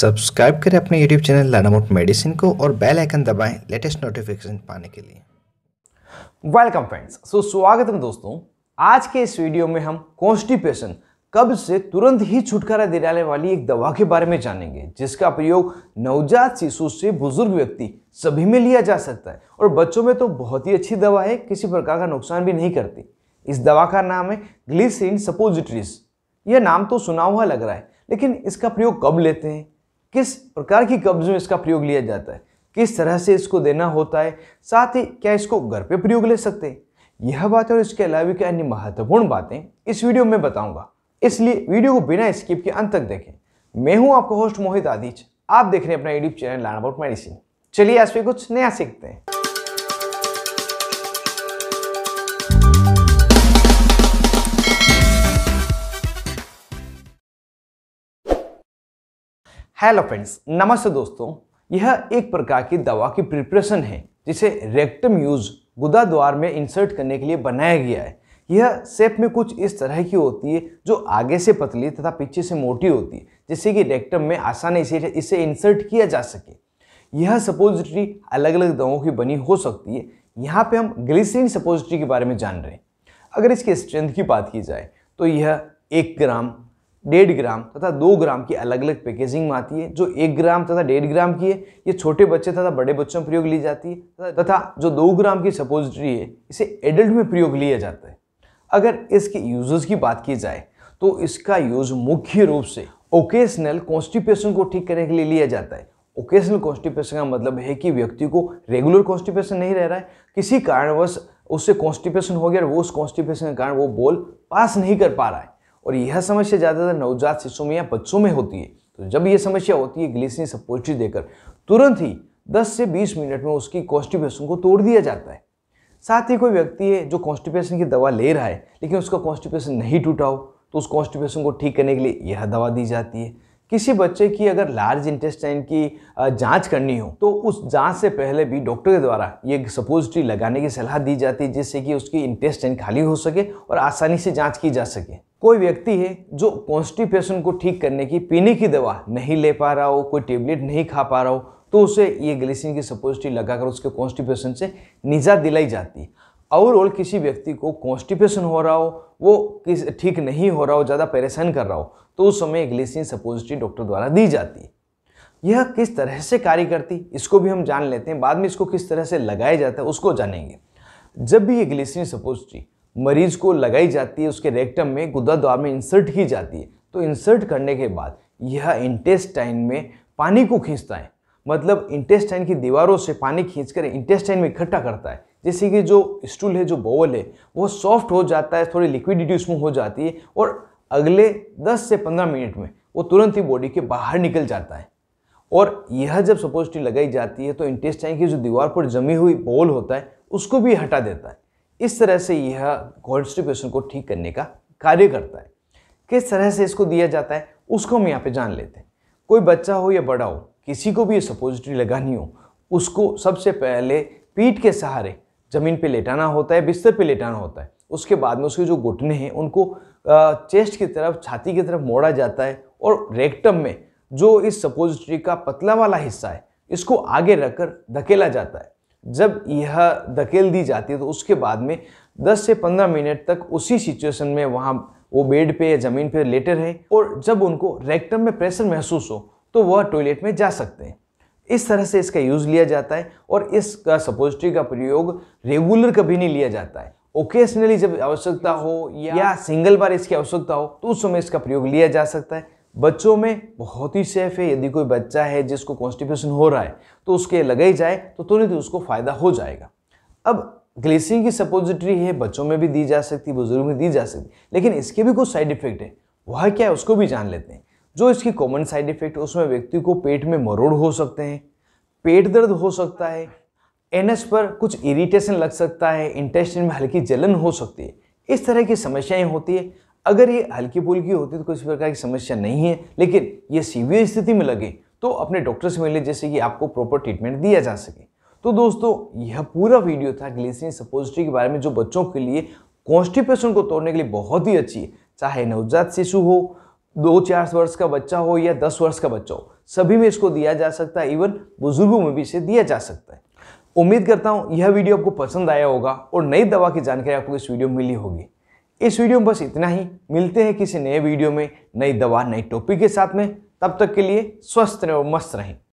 subscribe करें अपने YouTube channel learn medicine को और बेल आइकन दबाएं लेटेस्ट नोटिफिकेशन पाने के लिए वेलकम फ्रेंड्स सो स्वागत है दोस्तों आज के इस वीडियो में हम कॉन्स्टिपेशन कब से तुरंत ही छुटकारा दिलाने वाली एक दवा के बारे में जानेंगे जिसका प्रयोग नवजात शिशु से बुजुर्ग व्यक्ति सभी में लिया जा सकता है और बच्चों में तो बहुत ही अच्छी दवा है किसी प्रकार का नुकसान भी नहीं करती इस दवा का नाम है ग्लिसिन सपोजिट्रीज यह नाम तो सुना हुआ लग रहा है लेकिन इसका प्रयोग कब लेते हैं किस प्रकार की कब्ज में इसका प्रयोग लिया जाता है किस तरह से इसको देना होता है साथ ही क्या इसको घर पे प्रयोग ले सकते हैं यह बात और इसके अलावा क्या अन्य महत्वपूर्ण बातें इस वीडियो में बताऊंगा इसलिए वीडियो को बिना स्किप के अंत तक देखें मैं हूं आपका होस्ट मोहित आदिच आप देख रहे हैं अपना YouTube channel learn about medicine चलिए आज पे कुछ नया सीखते हैं हेलो फ्रेंड्स नमस्ते दोस्तों यह एक प्रकार की दवा की प्रिपरेशन है जिसे रेक्टम यूज गुदा द्वार में इंसर्ट करने के लिए बनाया गया है यह सेप में कुछ इस तरह की होती है जो आगे से पतली तथा पीछे से मोटी होती है जिससे कि रेक्टम में आसानी से इसे इंसर्ट किया जा सके यह सपोजिटरी अलग अलग दवाओं की बनी हो सकती है यहाँ पे हम ग्लिसरीन सपोजिटरी के बारे में जान रहे हैं अगर इसकी स्ट्रेंथ की बात की जाए तो यह एक ग्राम डेढ़ ग्राम तथा दो ग्राम की अलग अलग पैकेजिंग में आती है जो एक ग्राम तथा डेढ़ ग्राम की है ये छोटे बच्चे तथा बड़े बच्चों में प्रयोग ली जाती है तथा जो दो ग्राम की सपोजिटरी है इसे एडल्ट में प्रयोग लिया जाता है अगर इसके यूजर्स की बात की जाए तो इसका यूज मुख्य रूप से ओकेशनल कॉन्स्टिपेशन को ठीक करने के लिए लिया जाता है ओकेशनल कॉन्स्टिपेशन का मतलब है कि व्यक्ति को रेगुलर कॉन्स्टिपेशन नहीं रह रहा है किसी कारणवश उससे कॉन्स्टिपेशन हो गया और वो उस कॉन्स्टिपेशन के कारण वो बोल पास नहीं कर पा रहा है और यह समस्या ज़्यादातर नवजात शिशु में या बच्चों में होती है तो जब यह समस्या होती है ग्लिसरीन सपोजिटरी देकर तुरंत ही 10 से 20 मिनट में उसकी कॉन्स्टिपेशन को तोड़ दिया जाता है साथ ही कोई व्यक्ति है जो कॉन्स्टिपेशन की दवा ले रहा है लेकिन उसका कॉन्स्टिपेशन नहीं टूटा हो तो उस कॉन्स्टिपेशन को ठीक करने के लिए यह दवा दी जाती है किसी बच्चे की अगर लार्ज इंटेस्टाइन की जांच करनी हो तो उस जांच से पहले भी डॉक्टर के द्वारा ये सपोजिटरी लगाने की सलाह दी जाती है जिससे कि उसकी इंटेस्टाइन खाली हो सके और आसानी से जाँच की जा सके कोई व्यक्ति है जो कॉन्स्टिपेशन को ठीक करने की पीने की दवा नहीं ले पा रहा हो कोई टेबलेट नहीं खा पा रहा हो तो उसे ये ग्लिसिन की सपोजिटरी लगाकर उसके कॉन्स्टिपेशन से निजात दिलाई जाती है ओवरऑल किसी व्यक्ति को कॉन्स्टिपेशन हो रहा हो वो किस ठीक नहीं हो रहा हो ज़्यादा परेशान कर रहा हो तो उस समय ग्लिसिन सपोजिटरी डॉक्टर द्वारा दी जाती है यह किस तरह से कार्य करती इसको भी हम जान लेते हैं बाद में इसको किस तरह से लगाया जाता है उसको जानेंगे जब भी ये ग्लिसिन सपोजिटरी मरीज को लगाई जाती है उसके रेक्टम में गुदा द्वार में इंसर्ट की जाती है तो इंसर्ट करने के बाद यह इंटेस्टाइन में पानी को खींचता है मतलब इंटेस्टाइन की दीवारों से पानी खींचकर इंटेस्टाइन में इकट्ठा करता है जैसे कि जो स्टूल है जो बोवल है वो सॉफ्ट हो जाता है थोड़ी लिक्विडिटी उसमें हो जाती है और अगले 10 से 15 मिनट में वो तुरंत ही बॉडी के बाहर निकल जाता है और यह जब सपोजिटी लगाई जाती है तो इंटेस्टाइन की जो दीवार पर जमी हुई बोल होता है उसको भी हटा देता है इस तरह से यह कॉन्स्टिपेशन को ठीक करने का कार्य करता है किस तरह से इसको दिया जाता है उसको हम यहाँ पे जान लेते हैं कोई बच्चा हो या बड़ा हो किसी को भी ये सपोजिटरी लगानी हो उसको सबसे पहले पीठ के सहारे ज़मीन पे लेटाना होता है बिस्तर पे लेटाना होता है उसके बाद में उसके जो घुटने हैं उनको चेस्ट की तरफ छाती की तरफ मोड़ा जाता है और रेक्टम में जो इस सपोजिटरी का पतला वाला हिस्सा है इसको आगे रखकर धकेला जाता है जब यह धकेल दी जाती है तो उसके बाद में 10 से 15 मिनट तक उसी सिचुएशन में वहाँ वो बेड पे या ज़मीन पे लेटे रहे और जब उनको रेक्टम में प्रेशर महसूस हो तो वह टॉयलेट में जा सकते हैं इस तरह से इसका यूज़ लिया जाता है और इसका सपोजिटरी का प्रयोग रेगुलर कभी नहीं लिया जाता है ओकेशनली जब आवश्यकता हो या, या सिंगल बार इसकी आवश्यकता हो तो उस समय इसका प्रयोग लिया जा सकता है बच्चों में बहुत ही सेफ है यदि कोई बच्चा है जिसको कॉन्स्टिपेशन हो रहा है तो उसके लगे जाए तो तुरंत तो उसको फ़ायदा हो जाएगा अब ग्लेसिन की सपोजिटरी है बच्चों में भी दी जा सकती है बुजुर्ग में दी जा सकती लेकिन इसके भी कुछ साइड इफेक्ट है वह क्या है उसको भी जान लेते हैं जो इसकी कॉमन साइड इफेक्ट उसमें व्यक्ति को पेट में मरोड़ हो सकते हैं पेट दर्द हो सकता है एनएस पर कुछ इरिटेशन लग सकता है इंटेस्टिन में हल्की जलन हो सकती है इस तरह की समस्याएं होती है अगर ये हल्की पुल्की होती तो किसी प्रकार की समस्या नहीं है लेकिन ये सीवियर स्थिति में लगे तो अपने डॉक्टर से मिले जैसे कि आपको प्रॉपर ट्रीटमेंट दिया जा सके तो दोस्तों यह पूरा वीडियो था ग्लेसिन सपोजिटरी के बारे में जो बच्चों के लिए कॉन्स्टिपेशन को तोड़ने के लिए बहुत ही अच्छी है चाहे नवजात शिशु हो दो चार वर्ष का बच्चा हो या दस वर्ष का बच्चा हो सभी में इसको दिया जा सकता है इवन बुजुर्गों में भी इसे दिया जा सकता है उम्मीद करता हूँ यह वीडियो आपको पसंद आया होगा और नई दवा की जानकारी आपको इस वीडियो में मिली होगी इस वीडियो में बस इतना ही मिलते हैं किसी नए वीडियो में नई दवा नई टॉपिक के साथ में तब तक के लिए स्वस्थ रहें और मस्त रहें